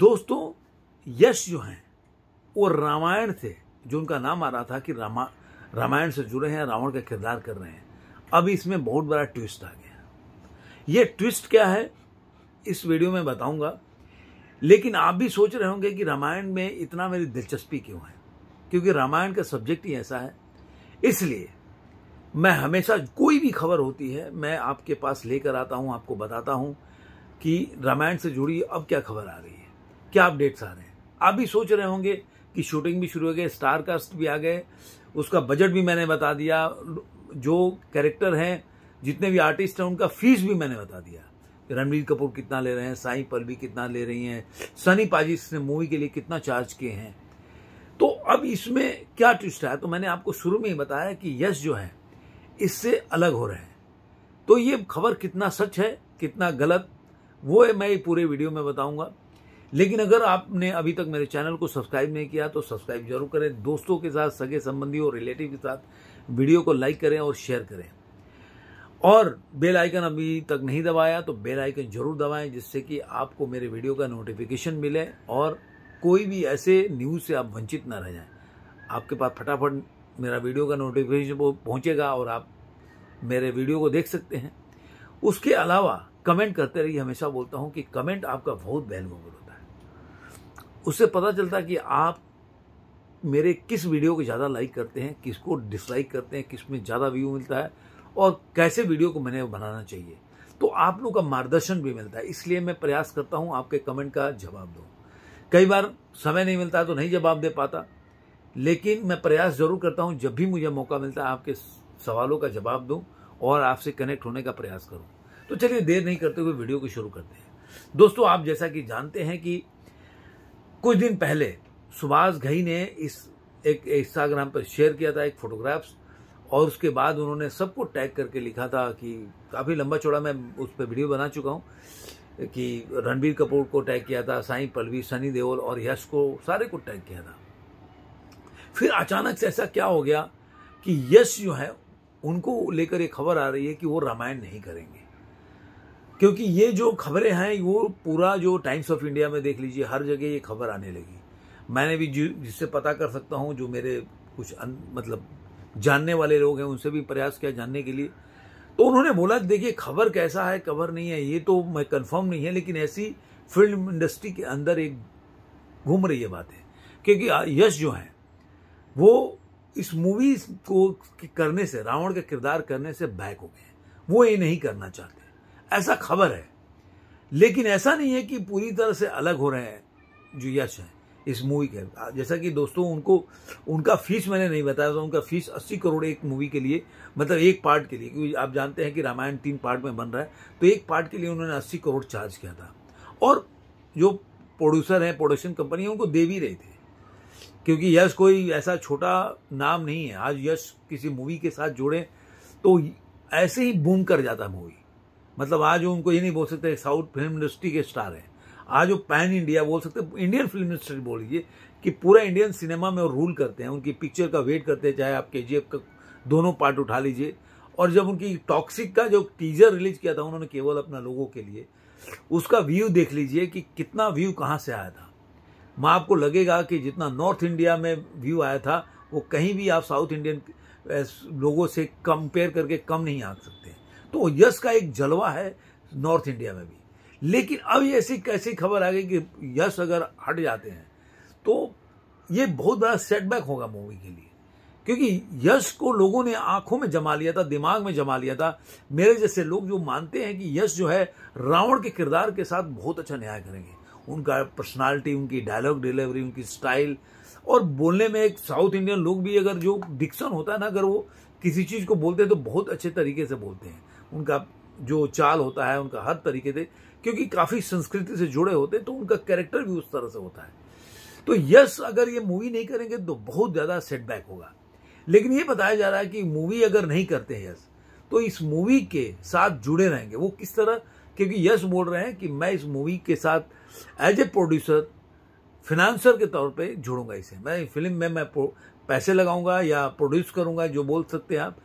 दोस्तों यश जो हैं वो रामायण थे जो उनका नाम आ रहा था कि रामा रामायण से जुड़े हैं रावण का किरदार कर रहे हैं अब इसमें बहुत बड़ा ट्विस्ट आ गया ये ट्विस्ट क्या है इस वीडियो में बताऊंगा लेकिन आप भी सोच रहे होंगे कि रामायण में इतना मेरी दिलचस्पी क्यों है क्योंकि रामायण का सब्जेक्ट ही ऐसा है इसलिए मैं हमेशा कोई भी खबर होती है मैं आपके पास लेकर आता हूँ आपको बताता हूँ कि रामायण से जुड़ी अब क्या खबर आ रही है क्या अपडेट्स आ रहे हैं आप भी सोच रहे होंगे कि शूटिंग भी शुरू हो गई स्टार कास्ट भी आ गए उसका बजट भी मैंने बता दिया जो कैरेक्टर हैं जितने भी आर्टिस्ट हैं उनका फीस भी मैंने बता दिया रणवीर कपूर कितना ले रहे हैं साई पलवी कितना ले रही हैं सनी पाजी ने मूवी के लिए कितना चार्ज किए हैं तो अब इसमें क्या ट्विस्ट आया तो मैंने आपको शुरू में ही बताया कि यश जो है इससे अलग हो रहे हैं तो ये खबर कितना सच है कितना गलत वो है मैं पूरे वीडियो में बताऊंगा लेकिन अगर आपने अभी तक मेरे चैनल को सब्सक्राइब नहीं किया तो सब्सक्राइब जरूर करें दोस्तों के साथ सगे संबंधी और रिलेटिव के साथ वीडियो को लाइक करें और शेयर करें और बेल आइकन अभी तक नहीं दबाया तो बेल आइकन जरूर दबाएं जिससे कि आपको मेरे वीडियो का नोटिफिकेशन मिले और कोई भी ऐसे न्यूज़ से आप वंचित ना रह जाएं आपके पास फटाफट मेरा वीडियो का नोटिफिकेशन पहुंचेगा और आप मेरे वीडियो को देख सकते हैं उसके अलावा कमेंट करते रहिए हमेशा बोलता हूँ कि कमेंट आपका बहुत वैल्यूबल उससे पता चलता कि आप मेरे किस वीडियो को ज़्यादा लाइक करते हैं किसको डिसलाइक करते हैं किस में ज़्यादा व्यू मिलता है और कैसे वीडियो को मैंने बनाना चाहिए तो आप लोग का मार्गदर्शन भी मिलता है इसलिए मैं प्रयास करता हूँ आपके कमेंट का जवाब दो कई बार समय नहीं मिलता तो नहीं जवाब दे पाता लेकिन मैं प्रयास ज़रूर करता हूँ जब भी मुझे मौका मिलता है आपके सवालों का जवाब दूँ और आपसे कनेक्ट होने का प्रयास करूँ तो चलिए देर नहीं करते हुए वीडियो को शुरू करते हैं दोस्तों आप जैसा कि जानते हैं कि कुछ दिन पहले सुभाष घई ने इस एक इंस्टाग्राम पर शेयर किया था एक फोटोग्राफ्स और उसके बाद उन्होंने सबको टैग करके लिखा था कि काफ़ी लंबा चौड़ा मैं उस पर वीडियो बना चुका हूँ कि रणबीर कपूर को टैग किया था साई पलवी सनी देओल और यश को सारे को टैग किया था फिर अचानक से ऐसा क्या हो गया कि यश जो है उनको लेकर ये खबर आ रही है कि वो रामायण नहीं करेंगे क्योंकि ये जो खबरें हैं वो पूरा जो टाइम्स ऑफ इंडिया में देख लीजिए हर जगह ये खबर आने लगी मैंने भी जिससे पता कर सकता हूँ जो मेरे कुछ अन, मतलब जानने वाले लोग हैं उनसे भी प्रयास किया जानने के लिए तो उन्होंने बोला देखिए खबर कैसा है खबर नहीं है ये तो मैं कंफर्म नहीं है लेकिन ऐसी फिल्म इंडस्ट्री के अंदर एक घूम रही है बातें क्योंकि यश जो है वो इस मूवी को करने से रावण का किरदार करने से बैक हो गए वो ये नहीं करना चाहते ऐसा खबर है लेकिन ऐसा नहीं है कि पूरी तरह से अलग हो रहे हैं जो यश हैं इस मूवी के जैसा कि दोस्तों उनको उनका फीस मैंने नहीं बताया था उनका फीस 80 करोड़ एक मूवी के लिए मतलब एक पार्ट के लिए क्योंकि आप जानते हैं कि रामायण तीन पार्ट में बन रहा है तो एक पार्ट के लिए उन्होंने 80 करोड़ चार्ज किया था और जो प्रोड्यूसर हैं प्रोडक्शन कंपनी है उनको दे भी रहे थे क्योंकि यश कोई ऐसा छोटा नाम नहीं है आज यश किसी मूवी के साथ जोड़े तो ऐसे ही बूम कर जाता मूवी मतलब आज वो उनको ये नहीं बोल सकते साउथ फिल्म इंडस्ट्री के स्टार हैं आज वो पैन इंडिया बोल सकते इंडियन फिल्म इंडस्ट्री बोल लीजिए कि पूरा इंडियन सिनेमा में वो रूल करते हैं उनकी पिक्चर का वेट करते हैं चाहे आप के जी एफ का दोनों पार्ट उठा लीजिए और जब उनकी टॉक्सिक का जो टीजर रिलीज किया था उन्होंने केवल अपना लोगों के लिए उसका व्यू देख लीजिए कि कितना व्यू कहाँ से आया था मैं आपको लगेगा कि जितना नॉर्थ इंडिया में व्यू आया था वो कहीं भी आप साउथ इंडियन लोगों से कंपेयर करके कम नहीं आ सकते तो यश का एक जलवा है नॉर्थ इंडिया में भी लेकिन अब ऐसी कैसी खबर आ गई कि यश अगर हट जाते हैं तो ये बहुत बड़ा सेटबैक होगा मूवी के लिए क्योंकि यश को लोगों ने आंखों में जमा लिया था दिमाग में जमा लिया था मेरे जैसे लोग जो मानते हैं कि यश जो है रावण के किरदार के साथ बहुत अच्छा न्याय करेंगे उनका पर्सनालिटी उनकी डायलॉग डिलीवरी उनकी स्टाइल और बोलने में एक साउथ इंडियन लोग भी अगर जो डिक्शन होता है ना अगर वो किसी चीज़ को बोलते हैं तो बहुत अच्छे तरीके से बोलते हैं उनका जो चाल होता है उनका हर तरीके से क्योंकि काफ़ी संस्कृति से जुड़े होते हैं तो उनका कैरेक्टर भी उस तरह से होता है तो यस अगर ये मूवी नहीं करेंगे तो बहुत ज़्यादा सेटबैक होगा लेकिन ये बताया जा रहा है कि मूवी अगर नहीं करते हैं यस तो इस मूवी के साथ जुड़े रहेंगे वो किस तरह क्योंकि यस बोल रहे हैं कि मैं इस मूवी के साथ एज ए प्रोड्यूसर फिनांसर के तौर पे जुड़ूंगा इसे मैं फिल्म में मैं पैसे लगाऊंगा या प्रोड्यूस करूंगा जो बोल सकते हैं आप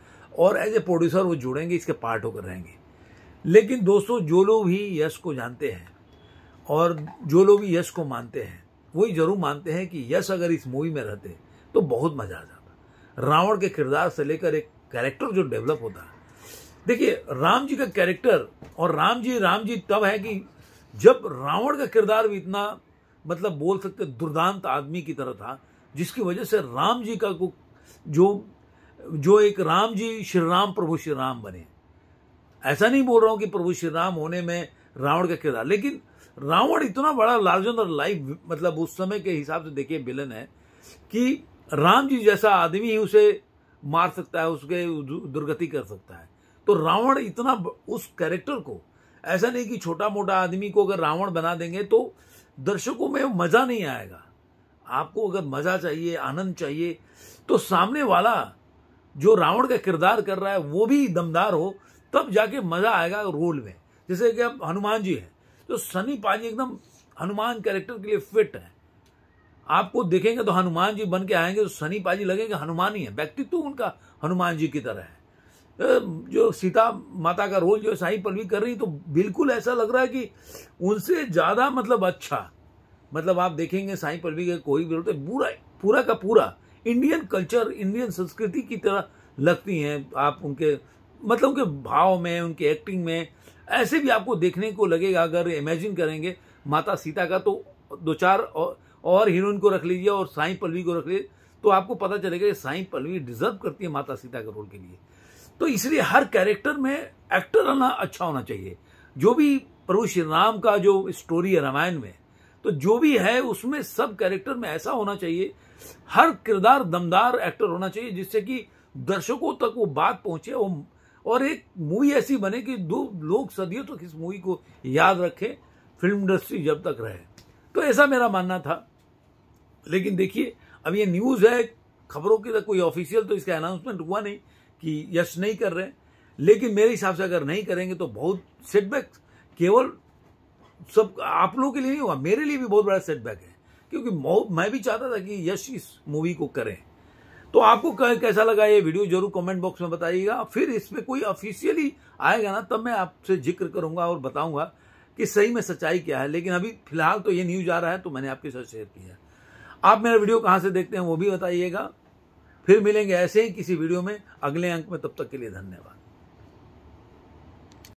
और एज ए प्रोड्यूसर वो जुड़ेंगे इसके पार्ट होकर रहेंगे लेकिन दोस्तों जो लोग भी यश को जानते हैं और जो लोग भी यश को मानते हैं वो जरूर मानते हैं कि यश अगर इस मूवी में रहते तो बहुत मजा आ जाता रावण के किरदार से लेकर एक कैरेक्टर जो डेवलप होता है देखिए राम जी का कैरेक्टर और राम जी राम जी तब है कि जब रावण का किरदार भी इतना मतलब बोल सकते दुर्दांत आदमी की तरह था जिसकी वजह से राम जी का जो जो एक राम जी श्री राम प्रभु श्री राम बने ऐसा नहीं बोल रहा हूं कि प्रभु श्री राम होने में रावण का किरदार लेकिन रावण इतना बड़ा लार्जन और लाइफ मतलब उस समय के हिसाब से देखिए विलन है कि राम जी जैसा आदमी ही उसे मार सकता है उसके दुर्गति कर सकता है तो रावण इतना उस कैरेक्टर को ऐसा नहीं कि छोटा मोटा आदमी को अगर रावण बना देंगे तो दर्शकों में मज़ा नहीं आएगा आपको अगर मज़ा चाहिए आनंद चाहिए तो सामने वाला जो रावण का किरदार कर रहा है वो भी दमदार हो तब जाके मजा आएगा रोल में जैसे कि अब हनुमान जी हैं तो सनी पाजी एकदम हनुमान कैरेक्टर के लिए फिट है आपको देखेंगे तो हनुमान जी बन के आएंगे तो सनी पाजी लगेंगे हनुमान ही है व्यक्तित्व उनका हनुमान जी की तरह है जो सीता माता का रोल जो साई पलवी कर रही तो बिल्कुल ऐसा लग रहा है कि उनसे ज़्यादा मतलब अच्छा मतलब आप देखेंगे साई पलवी का कोई भी रोल तो पूरा पूरा का पूरा इंडियन कल्चर इंडियन संस्कृति की तरह लगती हैं आप उनके मतलब उनके भाव में उनके एक्टिंग में ऐसे भी आपको देखने को लगेगा अगर इमेजिन करेंगे माता सीता का तो दो चार और, हीरोइन को रख लीजिए और साई पल्लवी को रख लीजिए तो आपको पता चलेगा साई पल्लवी डिजर्व करती है माता सीता के रोल के लिए तो इसलिए हर कैरेक्टर में एक्टर आना अच्छा होना चाहिए जो भी प्रभु श्री राम का जो स्टोरी है रामायण में तो जो भी है उसमें सब कैरेक्टर में ऐसा होना चाहिए हर किरदार दमदार एक्टर होना चाहिए जिससे कि दर्शकों तक वो बात पहुंचे और एक मूवी ऐसी बने कि दो लोग सदियों तक तो इस मूवी को याद रखें फिल्म इंडस्ट्री जब तक रहे तो ऐसा मेरा मानना था लेकिन देखिए अब ये न्यूज़ है खबरों की कोई ऑफिशियल तो इसका अनाउंसमेंट हुआ नहीं कि यश नहीं कर रहे लेकिन मेरे हिसाब से अगर नहीं करेंगे तो बहुत सेटबैक केवल सब आप लोगों के लिए नहीं हुआ मेरे लिए भी बहुत बड़ा सेटबैक है क्योंकि मैं भी चाहता था कि यश इस मूवी को करें तो आपको कैसा लगा ये वीडियो जरूर कमेंट बॉक्स में बताइएगा फिर इसमें कोई ऑफिशियली आएगा ना तब मैं आपसे जिक्र करूंगा और बताऊंगा कि सही में सच्चाई क्या है लेकिन अभी फिलहाल तो ये न्यूज आ रहा है तो मैंने आपके साथ शेयर किया आप मेरा वीडियो कहाँ से देखते हैं वो भी बताइएगा फिर मिलेंगे ऐसे ही किसी वीडियो में अगले अंक में तब तक के लिए धन्यवाद